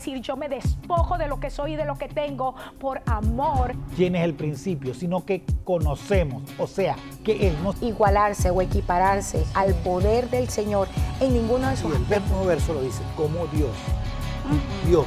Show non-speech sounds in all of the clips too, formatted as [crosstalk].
decir, yo me despojo de lo que soy y de lo que tengo por amor. ¿Quién es el principio? Sino que conocemos, o sea, que es no Igualarse o equipararse al poder del Señor en ninguno de sus... Y el verso lo dice, como Dios. Dios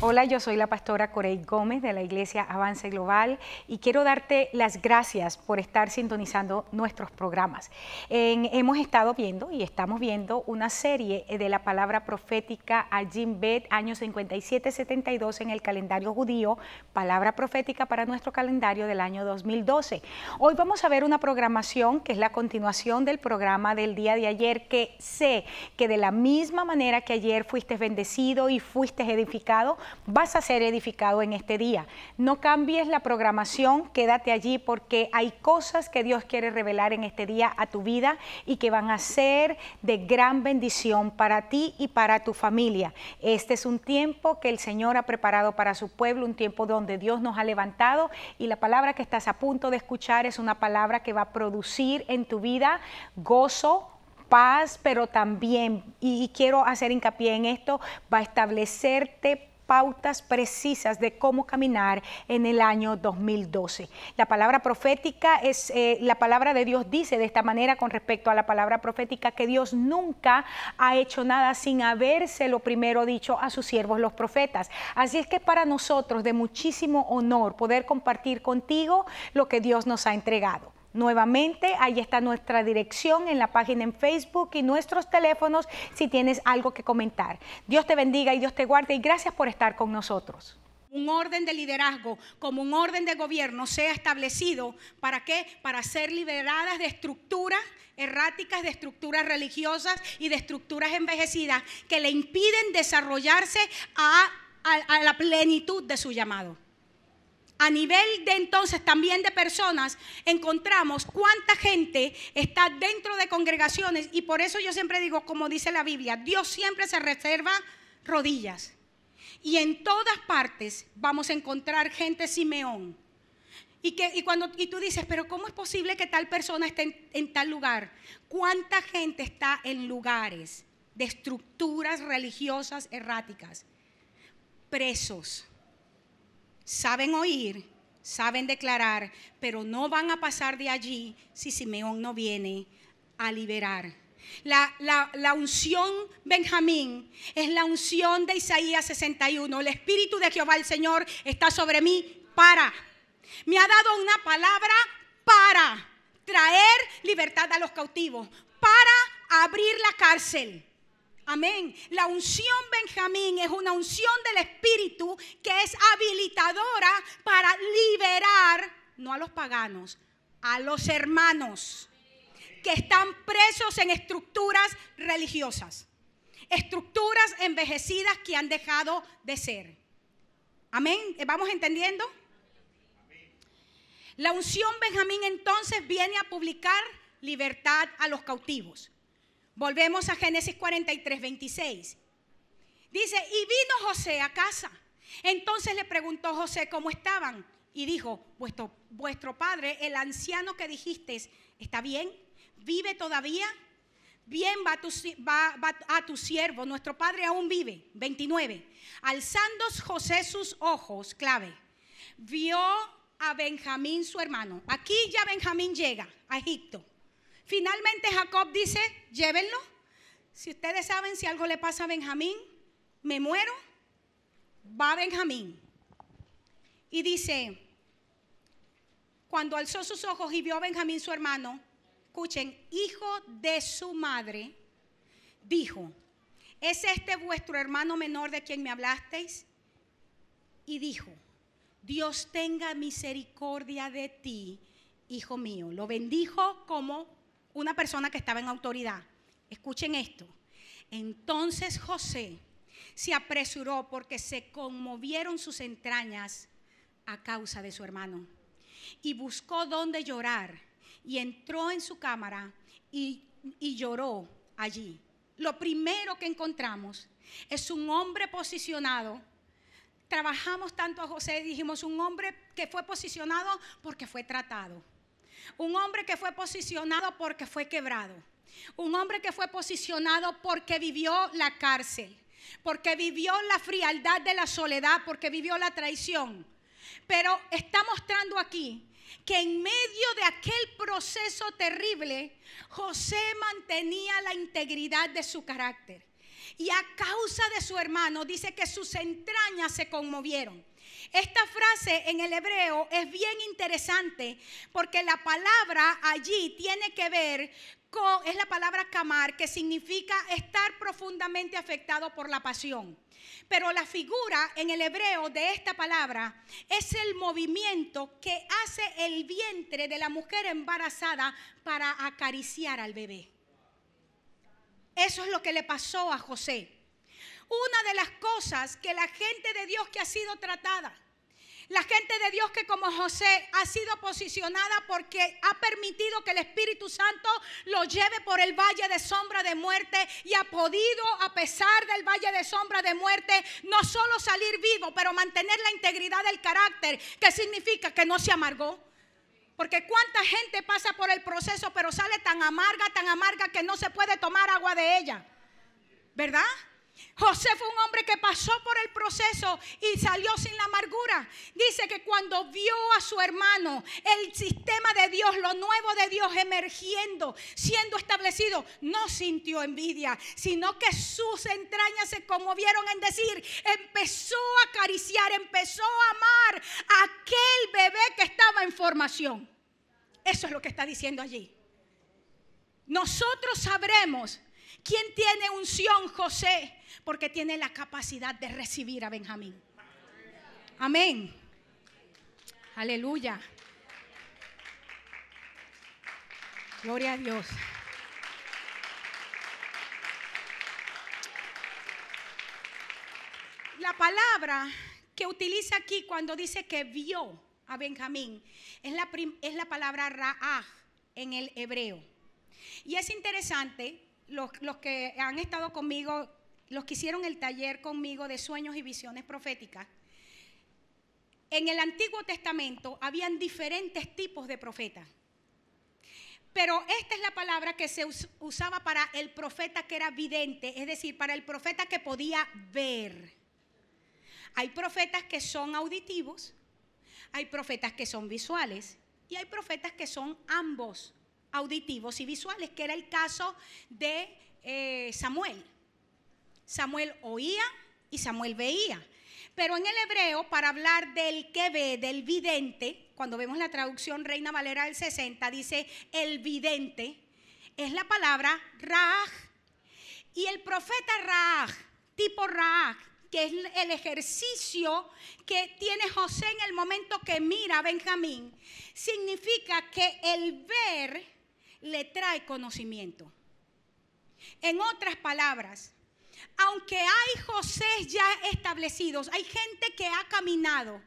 Hola, yo soy la pastora Corey Gómez de la Iglesia Avance Global y quiero darte las gracias por estar sintonizando nuestros programas. hemos estado viendo y estamos viendo una serie de la palabra profética a Jim Bet, año 57-72 en el calendario judío, palabra profética para nuestro calendario del año 2012. Hoy vamos a ver una programación que es la continuación del programa del día de ayer, que sé que de la misma manera que ayer fuiste bendecido y fuiste edificado, vas a ser edificado en este día. No cambies la programación, quédate allí porque hay cosas que Dios quiere revelar en este día a tu vida y que van a ser de gran bendición para ti y para tu familia. Este es un tiempo que el Señor ha preparado para su pueblo, un tiempo donde Dios nos ha levantado y la palabra que estás a punto de escuchar es una palabra que va a producir en tu vida gozo, paz, pero también, y, quiero hacer hincapié en esto, va a establecerte pautas precisas de cómo caminar en el año 2012. La palabra profética es, eh, la palabra de Dios dice de esta manera con respecto a la palabra profética que Dios nunca ha hecho nada sin haberse lo primero dicho a sus siervos los profetas. Así es que para nosotros de muchísimo honor poder compartir contigo lo que Dios nos ha entregado. Nuevamente, ahí está nuestra dirección en la página en Facebook y nuestros teléfonos si tienes algo que comentar. Dios te bendiga y Dios te guarde y gracias por estar con nosotros. Un orden de liderazgo como un orden de gobierno sea establecido. ¿Para qué? Para ser liberadas de estructuras erráticas, de estructuras religiosas y de estructuras envejecidas que le impiden desarrollarse a la plenitud de su llamado a nivel de entonces también de personas, encontramos cuánta gente está dentro de congregaciones y por eso yo siempre digo, como dice la Biblia, Dios siempre se reserva rodillas. Y en todas partes vamos a encontrar gente Simeón. Y, que, y cuando, y tú dices, pero ¿cómo es posible que tal persona esté en, en tal lugar? ¿Cuánta gente está en lugares de estructuras religiosas erráticas? Presos saben oír, saben declarar, pero no van a pasar de allí si Simeón no viene a liberar. La, unción Benjamín es la unción de Isaías 61. El Espíritu de Jehová, el Señor, está sobre mí para. Me ha dado una palabra para traer libertad a los cautivos, para abrir la cárcel, Amén. La unción Benjamín es una unción del Espíritu que es habilitadora para liberar, no a los paganos, a los hermanos que están presos en estructuras religiosas, estructuras envejecidas que han dejado de ser. Amén. ¿Vamos entendiendo? La unción Benjamín entonces viene a publicar libertad a los cautivos. Volvemos a Génesis 43, 26. Dice, y vino José a casa. Entonces le preguntó José cómo estaban. Y dijo, vuestro, vuestro padre, el anciano que dijiste, ¿está bien? ¿Vive todavía? Bien va, va a tu siervo, nuestro padre aún vive. 29. Alzando José sus ojos, clave, vio a Benjamín su hermano. Aquí ya Benjamín llega a Egipto. Finalmente Jacob dice, llévenlo. Si ustedes saben si algo le pasa a Benjamín, me muero, va Benjamín. Y dice, cuando alzó sus ojos y vio a Benjamín su hermano, escuchen, hijo de su madre, dijo, ¿es este vuestro hermano menor de quien me hablasteis? Y dijo, Dios tenga misericordia de ti, hijo mío. Lo bendijo como una persona que estaba en autoridad. Escuchen esto. Entonces José se apresuró porque se conmovieron sus entrañas a causa de su hermano. Y buscó dónde llorar y entró en su cámara y, y lloró allí. Lo primero que encontramos es un hombre posicionado trabajamos tanto a José, dijimos, un hombre que fue posicionado porque fue tratado. Un hombre que fue posicionado porque fue quebrado. Un hombre que fue posicionado porque vivió la cárcel, porque vivió la frialdad de la soledad, porque vivió la traición. Pero está mostrando aquí que en medio de aquel proceso terrible, José mantenía la integridad de su carácter. Y a causa de su hermano, dice que sus entrañas se conmovieron. Esta frase en el hebreo es bien interesante porque la palabra allí tiene que ver con, es la palabra kamar, que significa estar profundamente afectado por la pasión. Pero la figura en el hebreo de esta palabra es el movimiento que hace el vientre de la mujer embarazada para acariciar al bebé. Eso es lo que le pasó a José una de las cosas que la gente de Dios que ha sido tratada, la gente de Dios que como José ha sido posicionada porque ha permitido que el Espíritu Santo lo lleve por el valle de sombra de muerte y ha podido, a pesar del valle de sombra de muerte, no solo salir vivo, pero mantener la integridad del carácter, que significa que no se amargó. Porque cuánta gente pasa por el proceso, pero sale tan amarga, tan amarga que no se puede tomar agua de ella. ¿Verdad? José fue un hombre que pasó por el proceso y salió sin la amargura. Dice que cuando vio a su hermano, el sistema de Dios, lo nuevo de Dios emergiendo, siendo establecido, no sintió envidia, sino que sus entrañas se conmovieron en decir, empezó a acariciar, empezó a amar a aquel bebé que estaba en formación. Eso es lo que está diciendo allí. Nosotros sabremos ¿Quién tiene unción, José? Porque tiene la capacidad de recibir a Benjamín. Amén. Aleluya. Gloria a Dios. La palabra que utiliza aquí cuando dice que vio a Benjamín es la, es la palabra ra'ah en el hebreo. Y es interesante los, que han estado conmigo, los que hicieron el taller conmigo de sueños y visiones proféticas, en el Antiguo Testamento habían diferentes tipos de profetas. Pero esta es la palabra que se usaba para el profeta que era vidente, es decir, para el profeta que podía ver. Hay profetas que son auditivos, hay profetas que son visuales y hay profetas que son ambos auditivos y visuales, que era el caso de eh, Samuel. Samuel oía y Samuel veía. Pero en el hebreo, para hablar del que ve, del vidente, cuando vemos la traducción Reina Valera del 60, dice el vidente, es la palabra Raaj. Y el profeta Raaj, tipo Raaj, que es el ejercicio que tiene José en el momento que mira a Benjamín, significa que el ver le trae conocimiento. En otras palabras, aunque hay José ya establecidos, hay gente que ha caminado,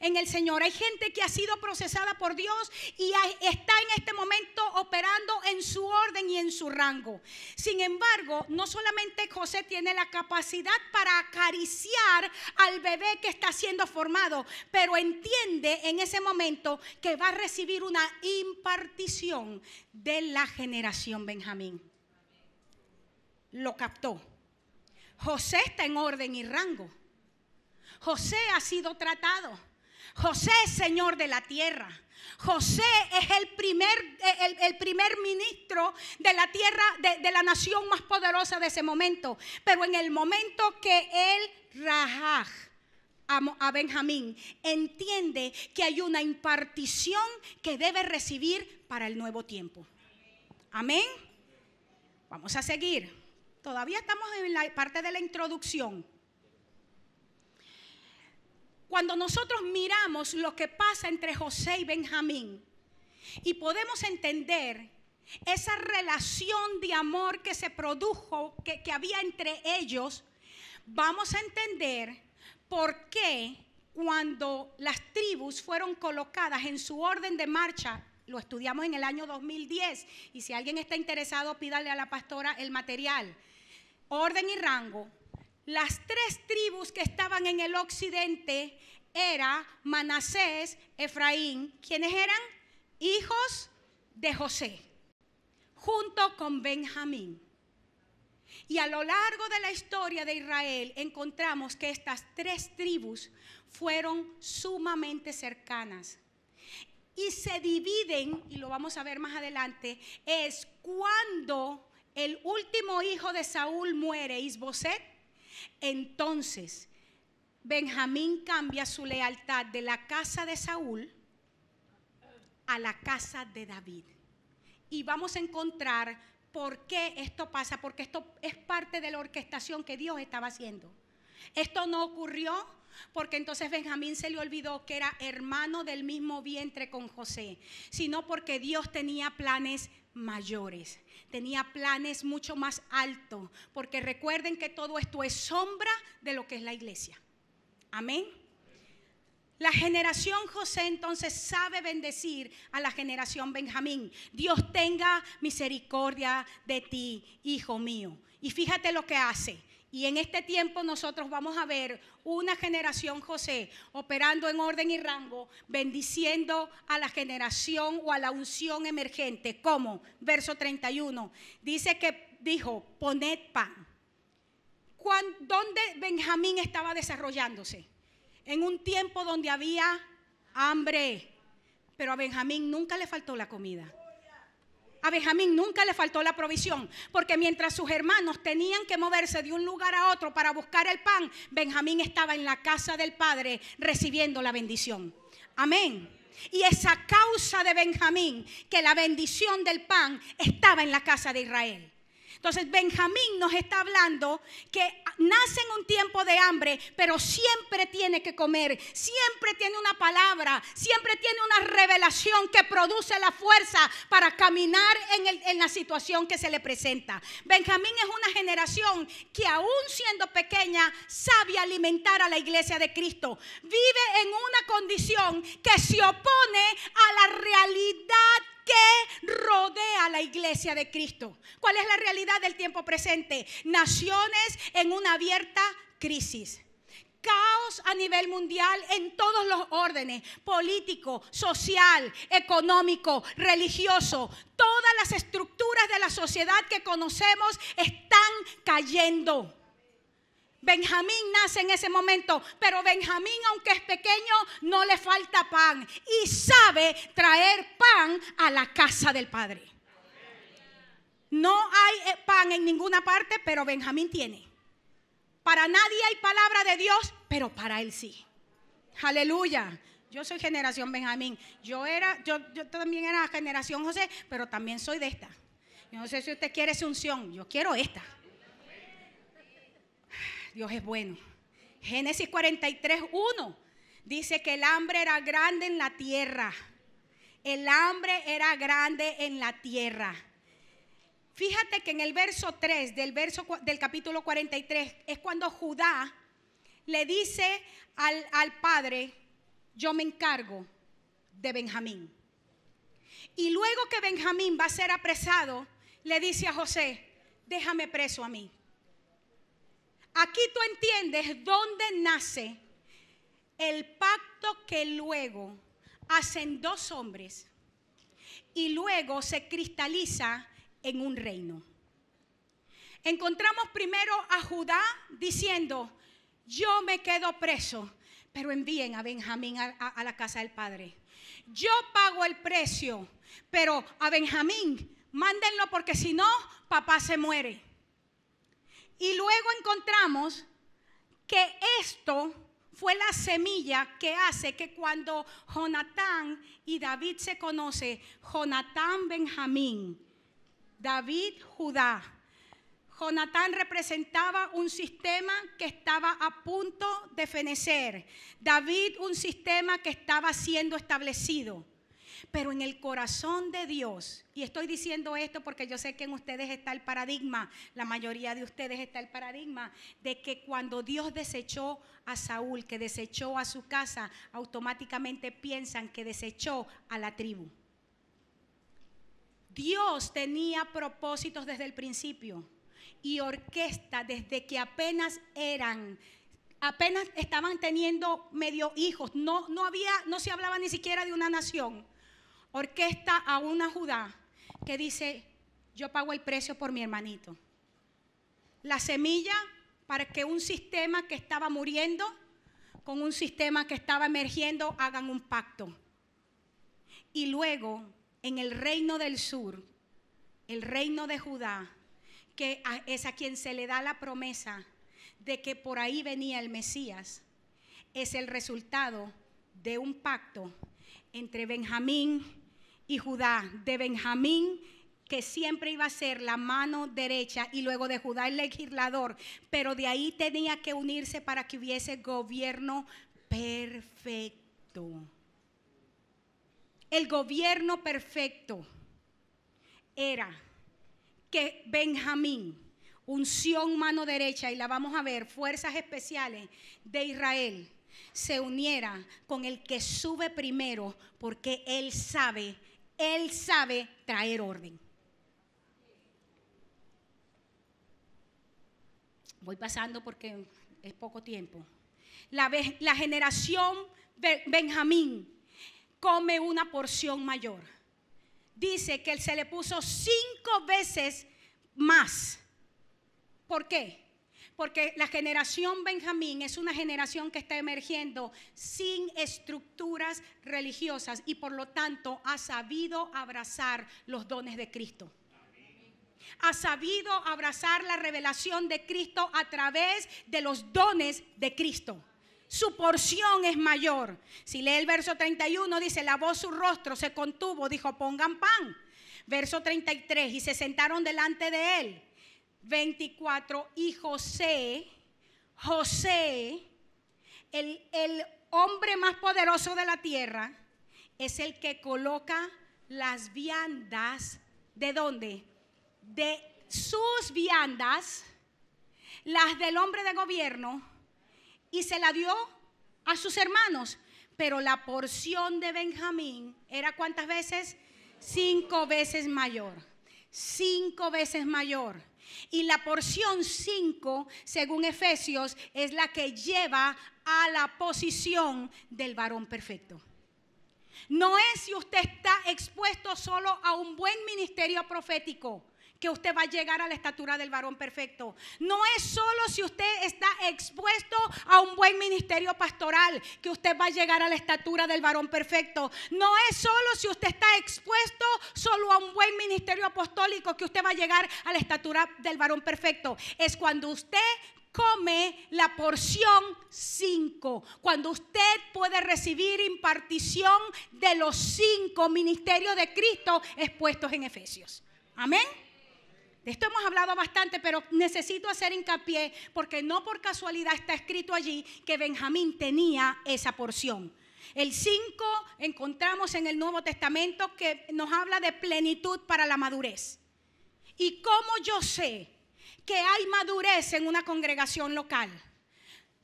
en el Señor. Hay gente que ha sido procesada por Dios y está en este momento operando en su orden y en su rango. Sin embargo, no solamente José tiene la capacidad para acariciar al bebé que está siendo formado, pero entiende en ese momento que va a recibir una impartición de la generación Benjamín. Lo captó. José está en orden y rango. José ha sido tratado. José es Señor de la tierra. José es el primer, eh, el, primer ministro de la tierra, de, la nación más poderosa de ese momento. Pero en el momento que él rajaj a Benjamín, entiende que hay una impartición que debe recibir para el nuevo tiempo. Amén. Vamos a seguir. Todavía estamos en la parte de la introducción cuando nosotros miramos lo que pasa entre José y Benjamín y podemos entender esa relación de amor que se produjo, que, había entre ellos, vamos a entender por qué cuando las tribus fueron colocadas en su orden de marcha, lo estudiamos en el año 2010, y si alguien está interesado, pídale a la pastora el material, orden y rango, las tres tribus que estaban en el occidente era Manasés, Efraín, quienes eran hijos de José, junto con Benjamín. Y a lo largo de la historia de Israel encontramos que estas tres tribus fueron sumamente cercanas. Y se dividen, y lo vamos a ver más adelante, es cuando el último hijo de Saúl muere, Isboset, entonces, Benjamín cambia su lealtad de la casa de Saúl a la casa de David. Y vamos a encontrar por qué esto pasa, porque esto es parte de la orquestación que Dios estaba haciendo. Esto no ocurrió porque entonces Benjamín se le olvidó que era hermano del mismo vientre con José, sino porque Dios tenía planes mayores, tenía planes mucho más altos, porque recuerden que todo esto es sombra de lo que es la iglesia. Amén. La generación José entonces sabe bendecir a la generación Benjamín. Dios tenga misericordia de ti, hijo mío. Y fíjate lo que hace. Y en este tiempo nosotros vamos a ver una generación José operando en orden y rango, bendiciendo a la generación o a la unción emergente. ¿Cómo? Verso 31. Dice que dijo, poned pan. ¿Dónde Benjamín estaba desarrollándose? En un tiempo donde había hambre, pero a Benjamín nunca le faltó la comida. A Benjamín nunca le faltó la provisión, porque mientras sus hermanos tenían que moverse de un lugar a otro para buscar el pan, Benjamín estaba en la casa del Padre recibiendo la bendición. Amén. Y esa causa de Benjamín, que la bendición del pan estaba en la casa de Israel. Entonces Benjamín nos está hablando que nace en un tiempo de hambre, pero siempre tiene que comer, siempre tiene una palabra, siempre tiene una revelación que produce la fuerza para caminar en, la situación que se le presenta. Benjamín es una generación que aún siendo pequeña sabe alimentar a la iglesia de Cristo. Vive en una condición que se opone a la realidad ¿Qué rodea la iglesia de Cristo. ¿Cuál es la realidad del tiempo presente? Naciones en una abierta crisis caos a nivel mundial en todos los órdenes, político, social, económico, religioso. Todas las estructuras de la sociedad que conocemos están cayendo. Benjamín nace en ese momento, pero Benjamín, aunque es pequeño, no le falta pan y sabe traer pan a la casa del Padre. No hay eh, pan en ninguna parte, pero Benjamín tiene. Para nadie hay palabra de Dios, pero para él sí. Aleluya. Yo soy generación Benjamín. Yo era, yo, yo también era generación José, pero también soy de esta. Yo no sé si usted quiere su unción. Yo quiero esta. Dios es bueno. Génesis 43, 1 dice que el hambre era grande en la tierra. El hambre era grande en la tierra. Fíjate que en el verso 3 del, verso, del capítulo 43 es cuando Judá le dice al, al padre, yo me encargo de Benjamín. Y luego que Benjamín va a ser apresado, le dice a José, déjame preso a mí. Aquí tú entiendes dónde nace el pacto que luego hacen dos hombres y luego se cristaliza en un reino. Encontramos primero a Judá diciendo, yo me quedo preso, pero envíen a Benjamín a, la casa del Padre. Yo pago el precio, pero a Benjamín mándenlo porque si no, papá se muere. Y luego encontramos que esto fue la semilla que hace que cuando Jonatán y David se conoce, Jonatán Benjamín, David Judá. Jonatán representaba un sistema que estaba a punto de fenecer. David un sistema que estaba siendo establecido. Pero en el corazón de Dios, y estoy diciendo esto porque yo sé que en ustedes está el paradigma, la mayoría de ustedes está el paradigma de que cuando Dios desechó a Saúl, que desechó a su casa, automáticamente piensan que desechó a la tribu. Dios tenía propósitos desde el principio y orquesta desde que apenas eran apenas estaban teniendo medio hijos, no, no había no se hablaba ni siquiera de una nación orquesta a una Judá que dice, yo pago el precio por mi hermanito. La semilla para que un sistema que estaba muriendo con un sistema que estaba emergiendo hagan un pacto. Y luego, en el reino del sur, el reino de Judá, que es a quien se le da la promesa de que por ahí venía el Mesías, es el resultado de un pacto entre Benjamín y Judá, de Benjamín, que siempre iba a ser la mano derecha, y luego de Judá el legislador, pero de ahí tenía que unirse para que hubiese gobierno perfecto. El gobierno perfecto era que Benjamín, unción mano derecha, y la vamos a ver, fuerzas especiales de Israel, se uniera con el que sube primero, porque él sabe él sabe traer orden. Voy pasando porque es poco tiempo. La, generación Benjamín come una porción mayor. Dice que él se le puso cinco veces más. ¿Por qué? porque la generación Benjamín es una generación que está emergiendo sin estructuras religiosas y por lo tanto ha sabido abrazar los dones de Cristo ha sabido abrazar la revelación de Cristo a través de los dones de Cristo. Su porción es mayor. Si lee el verso 31, dice, lavó su rostro, se contuvo, dijo, pongan pan. Verso 33, y se sentaron delante de él. 24, y José, José, el, hombre más poderoso de la tierra, es el que coloca las viandas, ¿de dónde? De sus viandas, las del hombre de gobierno, y se la dio a sus hermanos. Pero la porción de Benjamín era cuántas veces? Cinco veces mayor. Cinco veces mayor. Y la porción 5, según Efesios, es la que lleva a la posición del varón perfecto. No es si usted está expuesto solo a un buen ministerio profético que usted va a llegar a la estatura del varón perfecto. No es solo si usted está expuesto a un buen ministerio pastoral que usted va a llegar a la estatura del varón perfecto. No es solo si usted está expuesto solo a un buen ministerio apostólico que usted va a llegar a la estatura del varón perfecto. Es cuando usted come la porción 5. Cuando usted puede recibir impartición de los cinco ministerios de Cristo expuestos en Efesios. Amén. De esto hemos hablado bastante, pero necesito hacer hincapié porque no por casualidad está escrito allí que Benjamín tenía esa porción. El 5 encontramos en el Nuevo Testamento que nos habla de plenitud para la madurez. ¿Y cómo yo sé que hay madurez en una congregación local?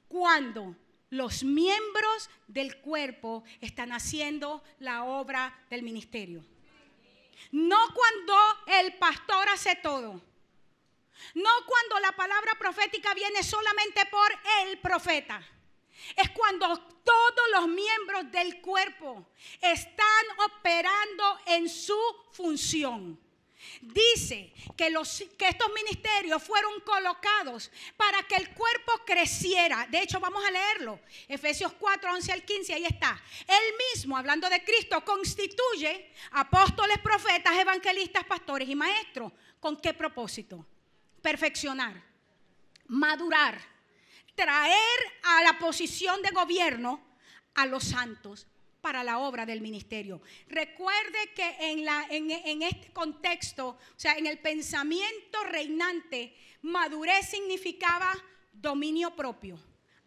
Cuando los miembros del cuerpo están haciendo la obra del ministerio. No cuando el pastor hace todo. No cuando la palabra profética viene solamente por el profeta. Es cuando todos los miembros del cuerpo están operando en su función. Dice que, estos ministerios fueron colocados para que el cuerpo creciera. De hecho, vamos a leerlo. Efesios 4, 11 al 15, ahí está. Él mismo, hablando de Cristo, constituye apóstoles, profetas, evangelistas, pastores y maestros. ¿Con qué propósito? Perfeccionar, madurar, traer a la posición de gobierno a los santos para la obra del ministerio. Recuerde que en, la, en, este contexto, o sea, en el pensamiento reinante, madurez significaba dominio propio,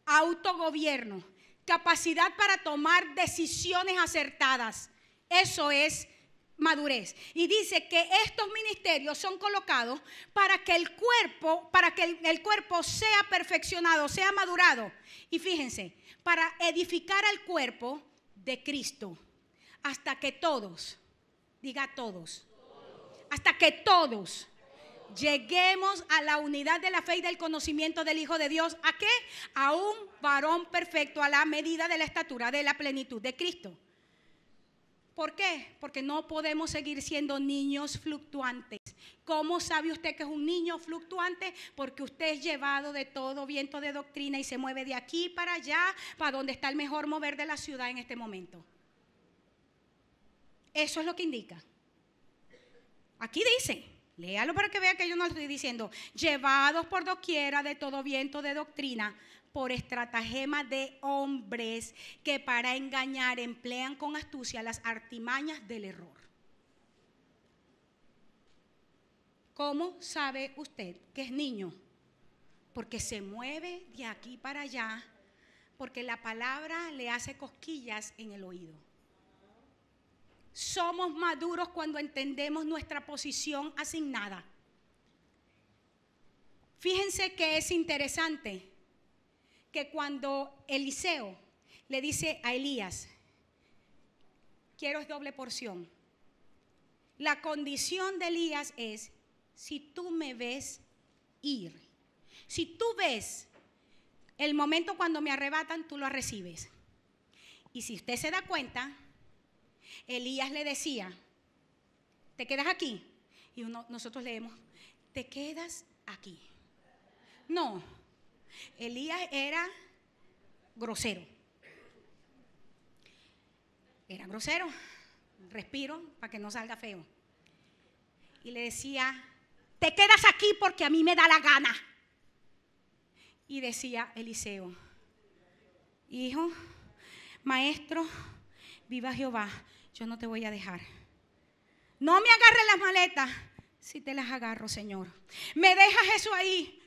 autogobierno, capacidad para tomar decisiones acertadas. Eso es madurez. Y dice que estos ministerios son colocados para que el cuerpo, para que el, el, cuerpo sea perfeccionado, sea madurado. Y fíjense, para edificar al cuerpo de Cristo hasta que todos, diga todos, hasta que todos lleguemos a la unidad de la fe y del conocimiento del Hijo de Dios. ¿A qué? A un varón perfecto a la medida de la estatura de la plenitud de Cristo. ¿Por qué? Porque no podemos seguir siendo niños fluctuantes. ¿Cómo sabe usted que es un niño fluctuante? Porque usted es llevado de todo viento de doctrina y se mueve de aquí para allá, para donde está el mejor mover de la ciudad en este momento. Eso es lo que indica. Aquí dice, léalo para que vea que yo no estoy diciendo, llevados por doquiera de todo viento de doctrina por estratagema de hombres que para engañar emplean con astucia las artimañas del error. ¿Cómo sabe usted que es niño? Porque se mueve de aquí para allá, porque la palabra le hace cosquillas en el oído. Somos maduros cuando entendemos nuestra posición asignada. Fíjense que es interesante que cuando Eliseo le dice a Elías, quiero es doble porción. La condición de Elías es, si tú me ves ir, si tú ves el momento cuando me arrebatan, tú lo recibes. Y si usted se da cuenta, Elías le decía, te quedas aquí. Y nosotros leemos, te quedas aquí. No, Elías era grosero. Era grosero. Respiro para que no salga feo. Y le decía, te quedas aquí porque a mí me da la gana. Y decía Eliseo, hijo, maestro, viva Jehová, yo no te voy a dejar. No me agarres las maletas, si te las agarro, Señor. Me dejas eso ahí,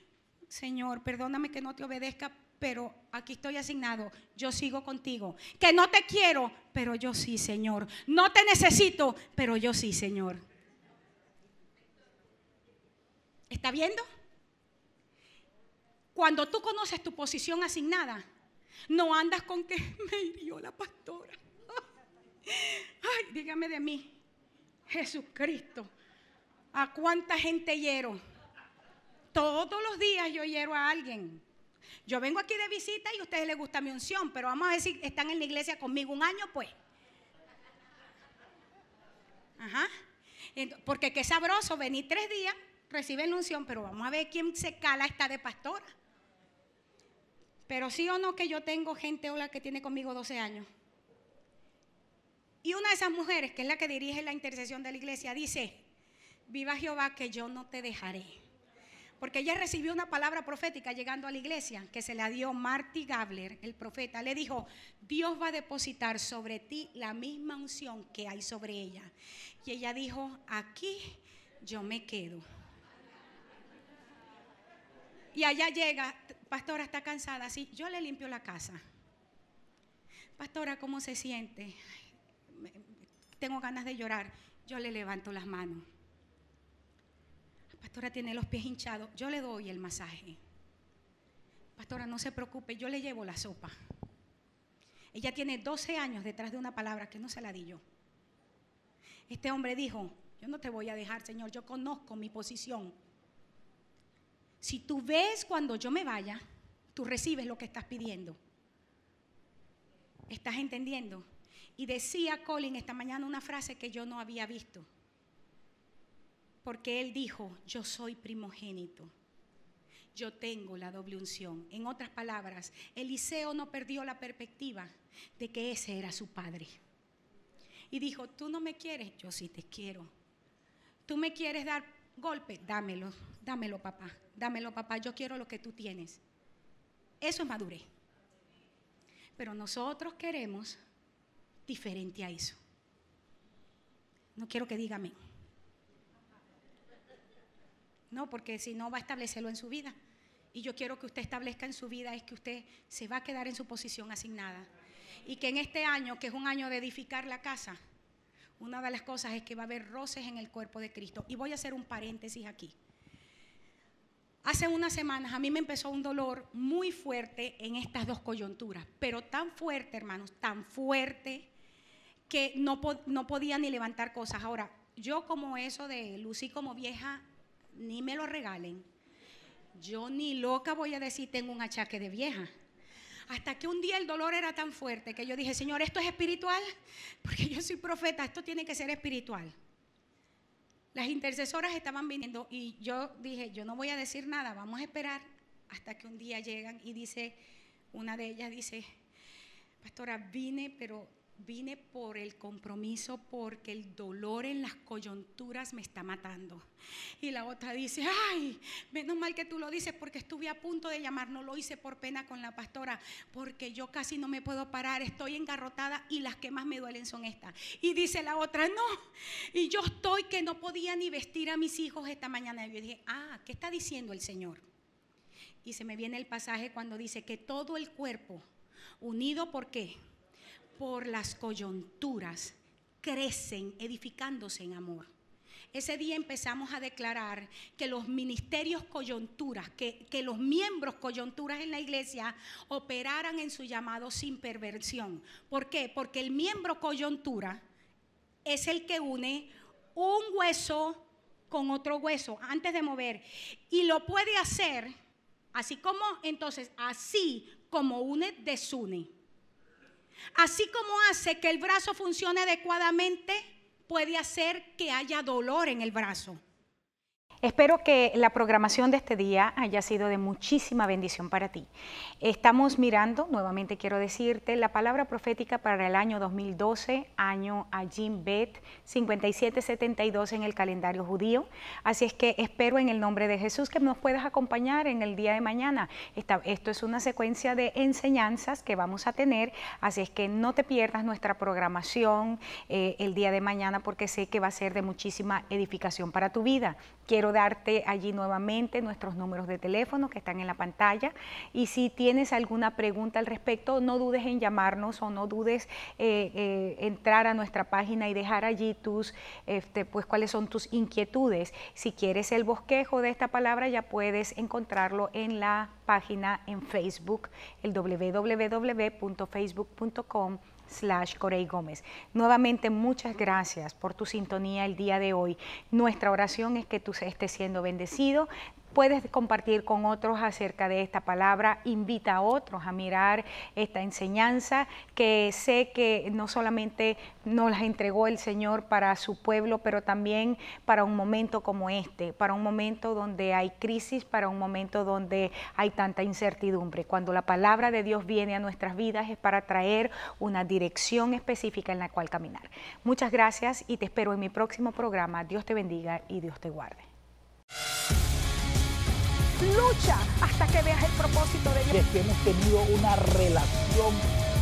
Señor, perdóname que no te obedezca, pero aquí estoy asignado, yo sigo contigo. Que no te quiero, pero yo sí, Señor. No te necesito, pero yo sí, Señor. ¿Está viendo? Cuando tú conoces tu posición asignada, no andas con que [laughs] me hirió la pastora. Ay, dígame de mí, Jesucristo. ¿A cuánta gente hiero? Todos los días yo hiero a alguien. Yo vengo aquí de visita y a ustedes les gusta mi unción, pero vamos a ver si están en la iglesia conmigo un año, pues. Ajá. Porque qué sabroso venir tres días, reciben la unción, pero vamos a ver quién se cala está de pastora. Pero sí o no que yo tengo gente hola que tiene conmigo 12 años. Y una de esas mujeres, que es la que dirige la intercesión de la iglesia, dice, viva Jehová que yo no te dejaré. Porque ella recibió una palabra profética llegando a la iglesia que se la dio Marty Gabler, el profeta. Le dijo, Dios va a depositar sobre ti la misma unción que hay sobre ella. Y ella dijo, aquí yo me quedo. Y allá llega, pastora está cansada, así, yo le limpio la casa. Pastora, ¿cómo se siente? tengo ganas de llorar. Yo le levanto las manos. Pastora tiene los pies hinchados, yo le doy el masaje. Pastora, no se preocupe, yo le llevo la sopa. Ella tiene 12 años detrás de una palabra que no se la di yo. Este hombre dijo, yo no te voy a dejar, Señor, yo conozco mi posición. Si tú ves cuando yo me vaya, tú recibes lo que estás pidiendo. ¿Estás entendiendo? Y decía Colin esta mañana una frase que yo no había visto porque Él dijo, yo soy primogénito, yo tengo la doble unción. En otras palabras, Eliseo no perdió la perspectiva de que ese era su padre. Y dijo, tú no me quieres, yo sí te quiero. Tú me quieres dar golpe, dámelo, dámelo papá, dámelo papá, yo quiero lo que tú tienes. Eso es madurez. Pero nosotros queremos diferente a eso. No quiero que dígame. ¿no? Porque si no va a establecerlo en su vida. Y yo quiero que usted establezca en su vida es que usted se va a quedar en su posición asignada. Y que en este año, que es un año de edificar la casa, una de las cosas es que va a haber roces en el cuerpo de Cristo. Y voy a hacer un paréntesis aquí. Hace unas semanas a mí me empezó un dolor muy fuerte en estas dos coyunturas, pero tan fuerte, hermanos, tan fuerte que no, no podía ni levantar cosas. Ahora, yo como eso de Lucy como vieja ni me lo regalen. Yo ni loca voy a decir tengo un achaque de vieja. Hasta que un día el dolor era tan fuerte que yo dije, Señor, esto es espiritual, [laughs] porque yo soy profeta, esto tiene que ser espiritual. Las intercesoras estaban viniendo y yo dije, yo no voy a decir nada, vamos a esperar hasta que un día llegan y dice, una de ellas dice, pastora, vine, pero Vine por el compromiso porque el dolor en las coyunturas me está matando. Y la otra dice, ay, menos mal que tú lo dices porque estuve a punto de llamar, no lo hice por pena con la pastora, porque yo casi no me puedo parar, estoy engarrotada y las que más me duelen son estas. Y dice la otra, no, y yo estoy que no podía ni vestir a mis hijos esta mañana. Y yo dije, ah, ¿qué está diciendo el Señor? Y se me viene el pasaje cuando dice que todo el cuerpo, unido por qué? por las coyunturas crecen edificándose en amor. Ese día empezamos a declarar que los ministerios coyunturas, que, que, los miembros coyunturas en la iglesia operaran en su llamado sin perversión. ¿Por qué? Porque el miembro coyuntura es el que une un hueso con otro hueso antes de mover. Y lo puede hacer así como, entonces, así como une, desune. Así como hace que el brazo funcione adecuadamente, puede hacer que haya dolor en el brazo. Espero que la programación de este día haya sido de muchísima bendición para ti. Estamos mirando, nuevamente quiero decirte, la palabra profética para el año 2012, año Ajin Bet 5772 en el calendario judío. Así es que espero en el nombre de Jesús que nos puedas acompañar en el día de mañana. esto es una secuencia de enseñanzas que vamos a tener, así es que no te pierdas nuestra programación eh, el día de mañana porque sé que va a ser de muchísima edificación para tu vida. Quiero darte allí nuevamente nuestros números de teléfono que están en la pantalla y si tienes alguna pregunta al respecto, no dudes en llamarnos o no dudes eh, eh, entrar a nuestra página y dejar allí tus, este, pues cuáles son tus inquietudes. Si quieres el bosquejo de esta palabra, ya puedes encontrarlo en la página en Facebook, el www.facebook.com Gómez. Nuevamente, muchas gracias por tu sintonía el día de hoy. Nuestra oración es que tú estés siendo bendecido puedes compartir con otros acerca de esta palabra, invita a otros a mirar esta enseñanza que sé que no solamente nos las entregó el Señor para su pueblo, pero también para un momento como este, para un momento donde hay crisis, para un momento donde hay tanta incertidumbre. Cuando la palabra de Dios viene a nuestras vidas es para traer una dirección específica en la cual caminar. Muchas gracias y te espero en mi próximo programa. Dios te bendiga y Dios te guarde lucha hasta que veas el propósito de Dios. que hemos tenido una relación